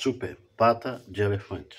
Super pata de elefante.